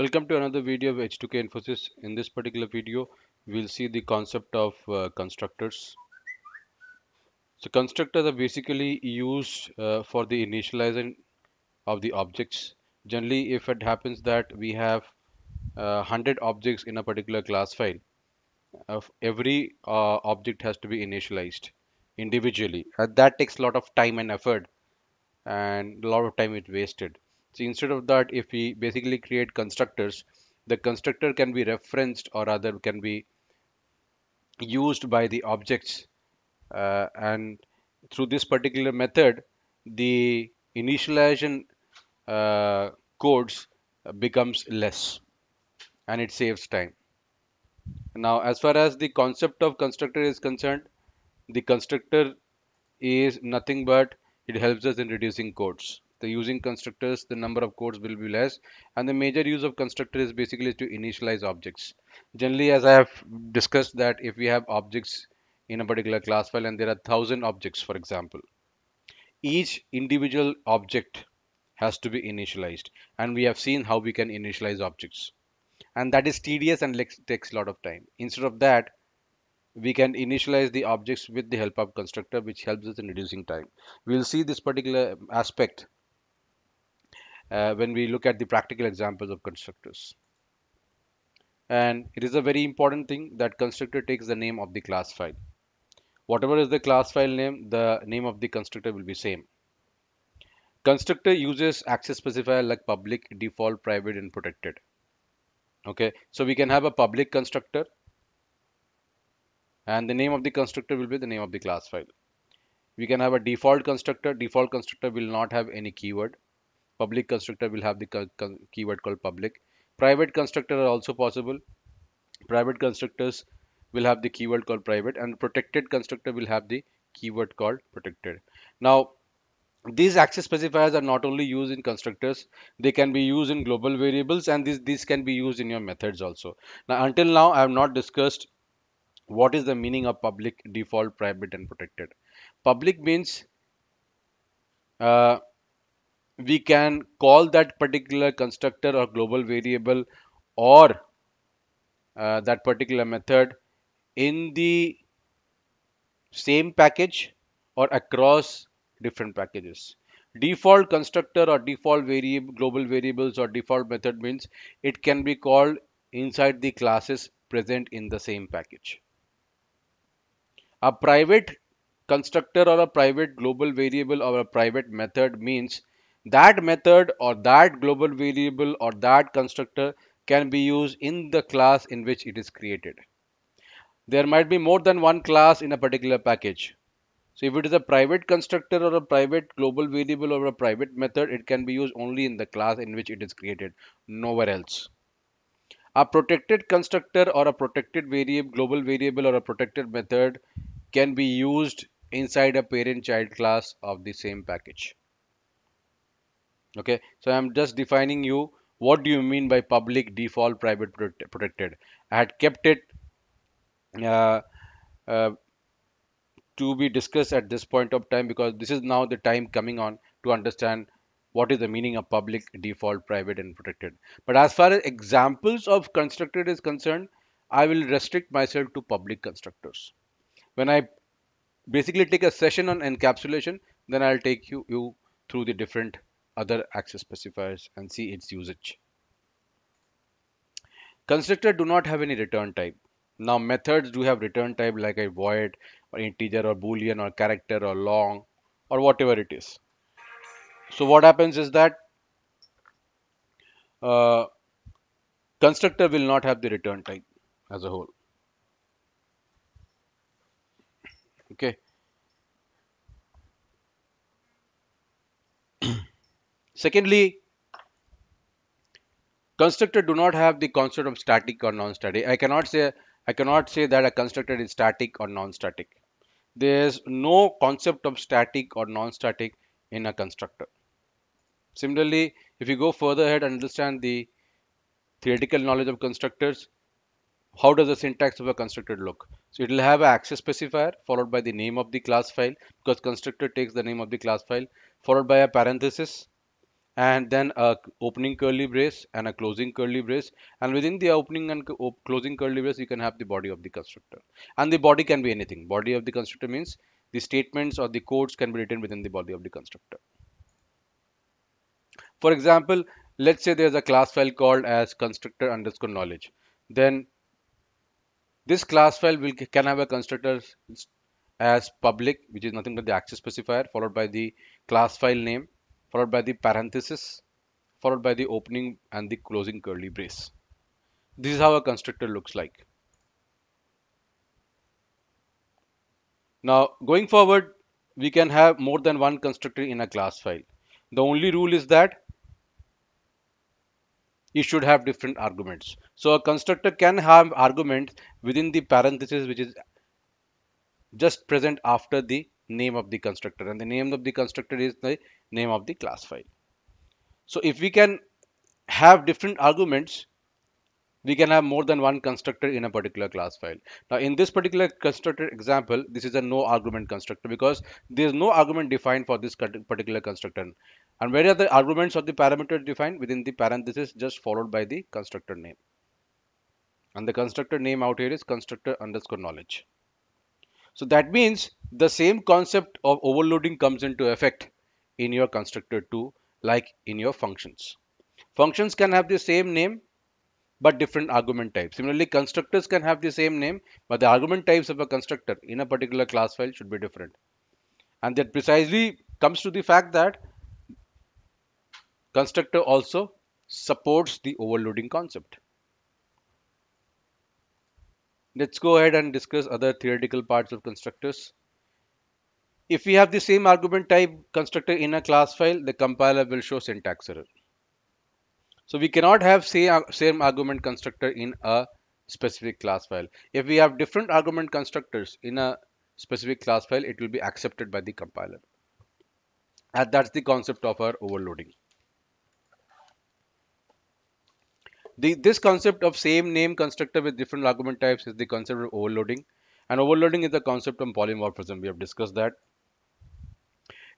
welcome to another video of h2k infosys in this particular video we'll see the concept of uh, constructors so constructors are basically used uh, for the initializing of the objects generally if it happens that we have uh, 100 objects in a particular class file every uh, object has to be initialized individually uh, that takes a lot of time and effort and a lot of time is wasted so instead of that, if we basically create constructors, the constructor can be referenced or rather can be used by the objects. Uh, and through this particular method, the initialization uh, codes becomes less and it saves time. Now, as far as the concept of constructor is concerned, the constructor is nothing but it helps us in reducing codes the using constructors the number of codes will be less and the major use of constructor is basically to initialize objects generally as i have discussed that if we have objects in a particular class file and there are thousand objects for example each individual object has to be initialized and we have seen how we can initialize objects and that is tedious and takes a lot of time instead of that we can initialize the objects with the help of constructor which helps us in reducing time we'll see this particular aspect uh, when we look at the practical examples of constructors. And it is a very important thing that constructor takes the name of the class file. Whatever is the class file name, the name of the constructor will be same. Constructor uses access specifier like public, default, private and protected. Okay, so we can have a public constructor and the name of the constructor will be the name of the class file. We can have a default constructor. Default constructor will not have any keyword public constructor will have the keyword called public private constructor are also possible private constructors will have the keyword called private and protected constructor will have the keyword called protected now these access specifiers are not only used in constructors they can be used in global variables and these these can be used in your methods also now until now i have not discussed what is the meaning of public default private and protected public means uh, we can call that particular constructor or global variable or uh, that particular method in the same package or across different packages default constructor or default variable global variables or default method means it can be called inside the classes present in the same package a private constructor or a private global variable or a private method means that method or that global variable or that constructor can be used in the class in which it is created. There might be more than one class in a particular package. So if it is a private constructor or a private global variable or a private method, it can be used only in the class in which it is created, nowhere else. A protected constructor or a protected variable, global variable or a protected method can be used inside a parent-child class of the same package okay so i'm just defining you what do you mean by public default private prote protected i had kept it uh, uh, to be discussed at this point of time because this is now the time coming on to understand what is the meaning of public default private and protected but as far as examples of constructed is concerned i will restrict myself to public constructors when i basically take a session on encapsulation then i'll take you, you through the different other access specifiers and see its usage. Constructor do not have any return type. Now methods do have return type like a void or integer or boolean or character or long or whatever it is. So what happens is that uh, constructor will not have the return type as a whole. Okay. Secondly, constructor do not have the concept of static or non-static. I cannot say I cannot say that a constructor is static or non-static. There's no concept of static or non-static in a constructor. Similarly, if you go further ahead and understand the theoretical knowledge of constructors, how does the syntax of a constructor look? So it will have an access specifier followed by the name of the class file because constructor takes the name of the class file followed by a parenthesis and then a opening curly brace and a closing curly brace and within the opening and closing curly brace you can have the body of the constructor and the body can be anything body of the constructor means the statements or the codes can be written within the body of the constructor for example let's say there's a class file called as constructor underscore knowledge then this class file will can have a constructor as public which is nothing but the access specifier followed by the class file name followed by the parenthesis, followed by the opening and the closing curly brace. This is how a constructor looks like. Now going forward, we can have more than one constructor in a class file. The only rule is that it should have different arguments. So a constructor can have arguments within the parenthesis which is just present after the name of the constructor and the name of the constructor is the name of the class file so if we can have different arguments we can have more than one constructor in a particular class file. Now in this particular constructor example, this is a no argument constructor because there is no argument defined for this particular constructor. And where are the arguments of the parameter defined? Within the parenthesis just followed by the constructor name. And the constructor name out here is constructor underscore knowledge. So that means the same concept of overloading comes into effect in your constructor too, like in your functions. Functions can have the same name, but different argument types. Similarly, constructors can have the same name, but the argument types of a constructor in a particular class file should be different. And that precisely comes to the fact that constructor also supports the overloading concept. Let's go ahead and discuss other theoretical parts of constructors. If we have the same argument type constructor in a class file, the compiler will show syntax error. So we cannot have same, uh, same argument constructor in a specific class file. If we have different argument constructors in a specific class file, it will be accepted by the compiler. And that's the concept of our overloading. The, this concept of same name constructor with different argument types is the concept of overloading. And overloading is the concept of polymorphism. We have discussed that.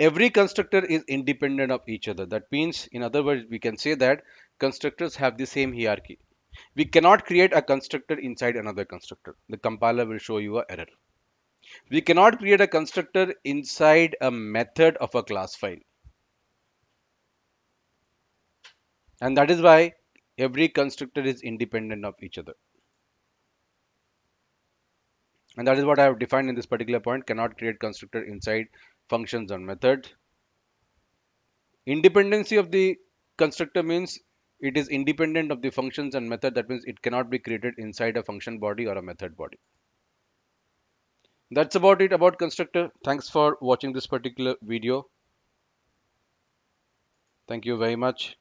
Every constructor is independent of each other. That means, in other words, we can say that constructors have the same hierarchy. We cannot create a constructor inside another constructor. The compiler will show you a error. We cannot create a constructor inside a method of a class file. And that is why every constructor is independent of each other and that is what I have defined in this particular point cannot create constructor inside functions or method independency of the constructor means it is independent of the functions and method that means it cannot be created inside a function body or a method body that's about it about constructor thanks for watching this particular video thank you very much